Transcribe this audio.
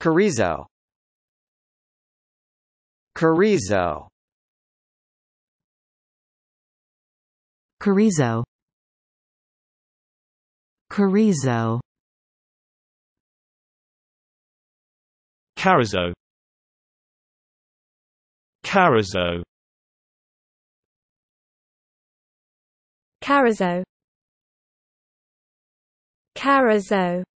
Carrizo Carrizo Carrizo Carrizo Carrizo Carrizo Carrizo Carrizo